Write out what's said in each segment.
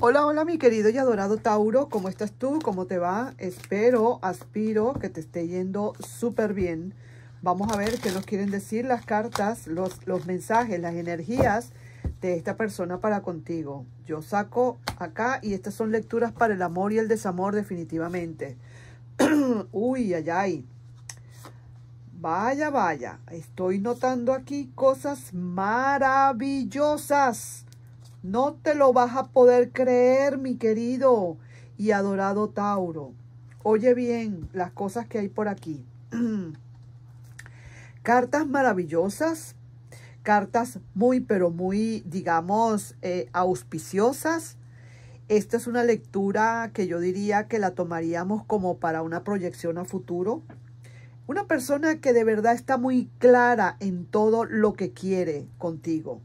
Hola, hola mi querido y adorado Tauro, ¿cómo estás tú? ¿Cómo te va? Espero, aspiro que te esté yendo súper bien. Vamos a ver qué nos quieren decir las cartas, los, mensajes, las energías de esta persona para contigo. Yo saco acá y estas son lecturas para el amor y el desamor definitivamente. Uy, ay, ay. Vaya, vaya, estoy notando aquí cosas maravillosas no te lo vas a poder creer, mi querido y adorado Tauro. Oye bien las cosas que hay por aquí. cartas maravillosas, cartas muy, pero muy, digamos, eh, auspiciosas. Esta es una lectura que yo diría que la tomaríamos como para una proyección a futuro. Una persona que de verdad está muy clara en todo lo que quiere contigo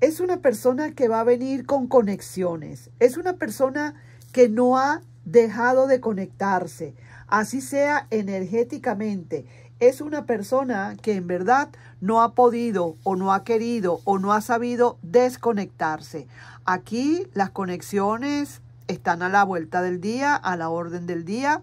es una persona que va a venir con conexiones, es una persona que no ha dejado de conectarse, así sea energéticamente. Es una persona que en verdad no ha podido o no ha querido o no ha sabido desconectarse. Aquí las conexiones están a la vuelta del día, a la orden del día,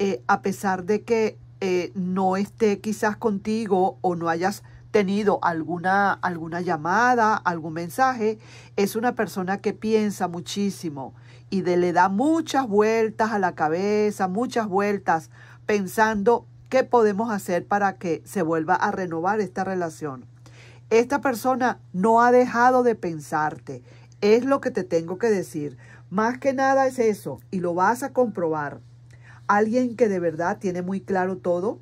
eh, a pesar de que eh, no esté quizás contigo o no hayas tenido alguna, alguna llamada, algún mensaje, es una persona que piensa muchísimo y le da muchas vueltas a la cabeza, muchas vueltas, pensando qué podemos hacer para que se vuelva a renovar esta relación. Esta persona no ha dejado de pensarte, es lo que te tengo que decir. Más que nada es eso y lo vas a comprobar. Alguien que de verdad tiene muy claro todo,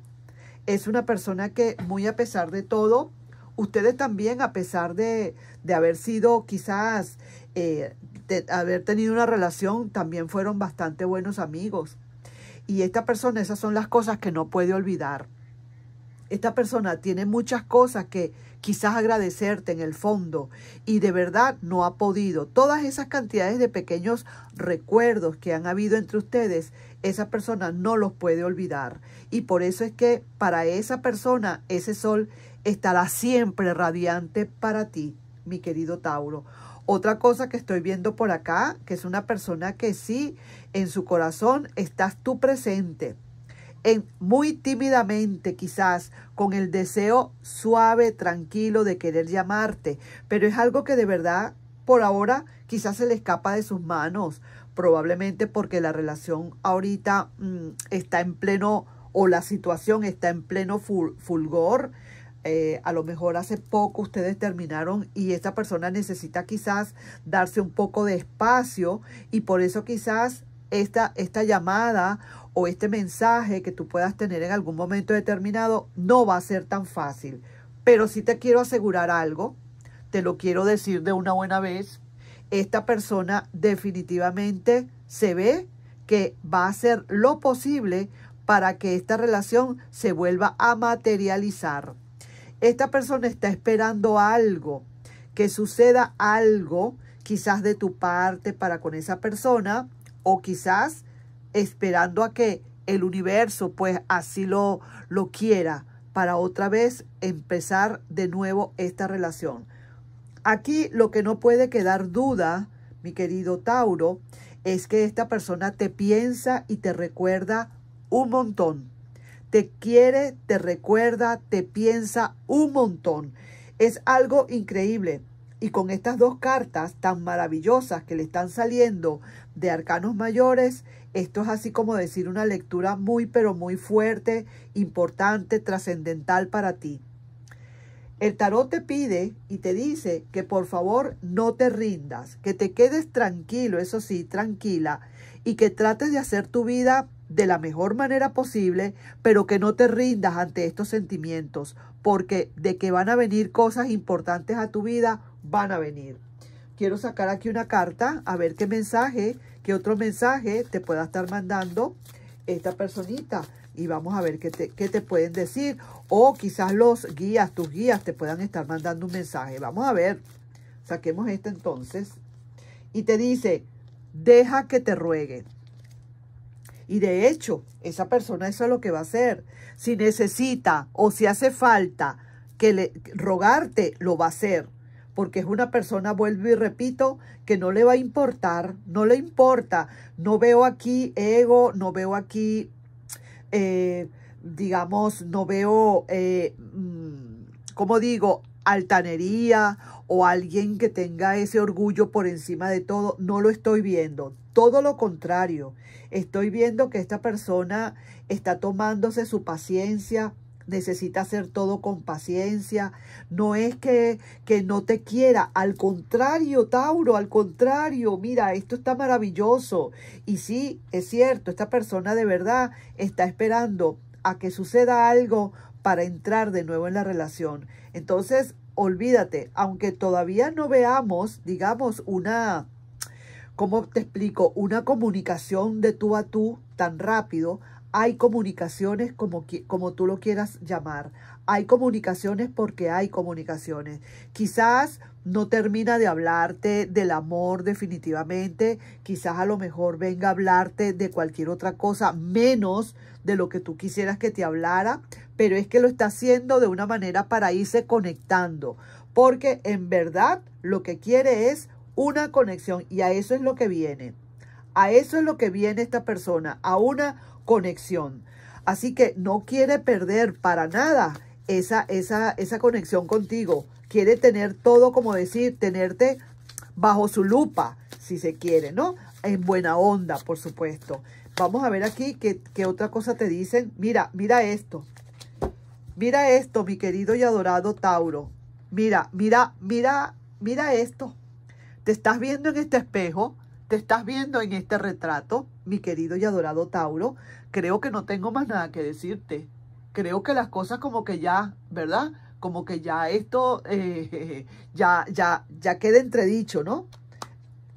es una persona que muy a pesar de todo, ustedes también a pesar de, de haber sido quizás, eh, de haber tenido una relación, también fueron bastante buenos amigos. Y esta persona, esas son las cosas que no puede olvidar esta persona tiene muchas cosas que quizás agradecerte en el fondo y de verdad no ha podido. Todas esas cantidades de pequeños recuerdos que han habido entre ustedes, esa persona no los puede olvidar. Y por eso es que para esa persona ese sol estará siempre radiante para ti, mi querido Tauro. Otra cosa que estoy viendo por acá, que es una persona que sí, en su corazón estás tú presente muy tímidamente quizás, con el deseo suave, tranquilo de querer llamarte, pero es algo que de verdad por ahora quizás se le escapa de sus manos, probablemente porque la relación ahorita mm, está en pleno o la situación está en pleno fulgor. Eh, a lo mejor hace poco ustedes terminaron y esta persona necesita quizás darse un poco de espacio y por eso quizás esta, llamada o este mensaje que tú puedas tener en algún momento determinado no va a ser tan fácil. Pero si te quiero asegurar algo, te lo quiero decir de una buena vez, esta persona definitivamente se ve que va a hacer lo posible para que esta relación se vuelva a materializar. Esta persona está esperando algo, que suceda algo quizás de tu parte para con esa persona o quizás esperando a que el universo pues así lo, lo quiera para otra vez empezar de nuevo esta relación. Aquí lo que no puede quedar duda, mi querido Tauro, es que esta persona te piensa y te recuerda un montón. Te quiere, te recuerda, te piensa un montón. Es algo increíble. Y con estas dos cartas tan maravillosas que le están saliendo de arcanos mayores, esto es así como decir una lectura muy, pero muy fuerte, importante, trascendental para ti. El tarot te pide y te dice que por favor no te rindas, que te quedes tranquilo, eso sí, tranquila, y que trates de hacer tu vida de la mejor manera posible, pero que no te rindas ante estos sentimientos, porque de que van a venir cosas importantes a tu vida, van a venir. Quiero sacar aquí una carta, a ver qué mensaje, qué otro mensaje te pueda estar mandando esta personita. Y vamos a ver qué te, pueden decir. O quizás los guías, tus guías, te puedan estar mandando un mensaje. Vamos a ver. Saquemos este entonces. Y te dice, deja que te rueguen y de hecho, esa persona eso es lo que va a hacer. Si necesita o si hace falta que le rogarte, lo va a hacer. Porque es una persona, vuelvo y repito, que no le va a importar, no le importa. No veo aquí ego, no veo aquí, eh, digamos, no veo, eh, mm, como digo, altanería o alguien que tenga ese orgullo por encima de todo. No lo estoy viendo todo lo contrario. Estoy viendo que esta persona está tomándose su paciencia, necesita hacer todo con paciencia. No es que, que, no te quiera, al contrario, Tauro, al contrario, mira, esto está maravilloso. Y sí, es cierto, esta persona de verdad está esperando a que suceda algo para entrar de nuevo en la relación. Entonces, olvídate, aunque todavía no veamos, digamos, una ¿cómo te explico? Una comunicación de tú a tú tan rápido. Hay comunicaciones como, como tú lo quieras llamar. Hay comunicaciones porque hay comunicaciones. Quizás no termina de hablarte del amor definitivamente. Quizás a lo mejor venga a hablarte de cualquier otra cosa menos de lo que tú quisieras que te hablara. Pero es que lo está haciendo de una manera para irse conectando. Porque en verdad lo que quiere es una conexión y a eso es lo que viene. A eso es lo que viene esta persona, a una conexión. Así que no quiere perder para nada esa, esa, esa conexión contigo. Quiere tener todo, como decir, tenerte bajo su lupa, si se quiere, ¿no? En buena onda, por supuesto. Vamos a ver aquí qué, qué otra cosa te dicen. Mira, mira esto. Mira esto, mi querido y adorado Tauro. Mira, mira, mira, mira esto. Te estás viendo en este espejo, te estás viendo en este retrato, mi querido y adorado Tauro. Creo que no tengo más nada que decirte. Creo que las cosas como que ya, ¿verdad? Como que ya esto, eh, ya, ya, ya queda entredicho, ¿no?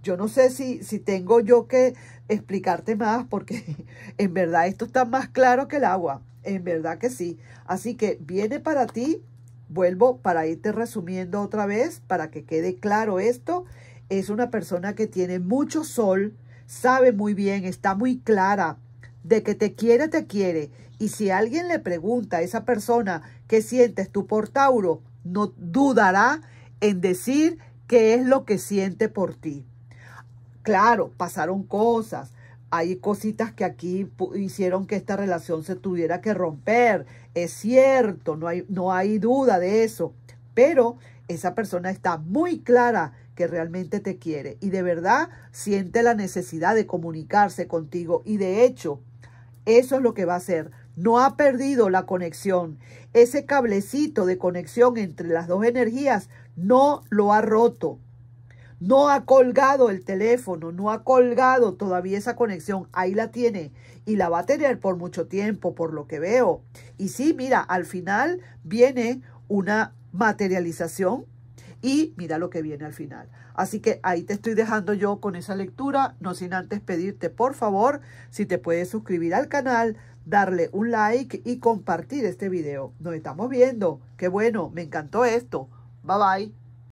Yo no sé si, si tengo yo que explicarte más porque en verdad esto está más claro que el agua. En verdad que sí. Así que viene para ti. Vuelvo para irte resumiendo otra vez para que quede claro esto es una persona que tiene mucho sol, sabe muy bien, está muy clara de que te quiere, te quiere. Y si alguien le pregunta a esa persona qué sientes tú por Tauro, no dudará en decir qué es lo que siente por ti. Claro, pasaron cosas, hay cositas que aquí hicieron que esta relación se tuviera que romper. Es cierto, no hay, no hay duda de eso. Pero esa persona está muy clara realmente te quiere y de verdad siente la necesidad de comunicarse contigo. Y de hecho, eso es lo que va a hacer. No ha perdido la conexión. Ese cablecito de conexión entre las dos energías no lo ha roto. No ha colgado el teléfono, no ha colgado todavía esa conexión. Ahí la tiene y la va a tener por mucho tiempo, por lo que veo. Y sí, mira, al final viene una materialización y mira lo que viene al final. Así que ahí te estoy dejando yo con esa lectura, no sin antes pedirte por favor si te puedes suscribir al canal, darle un like y compartir este video. Nos estamos viendo. Qué bueno, me encantó esto. Bye bye.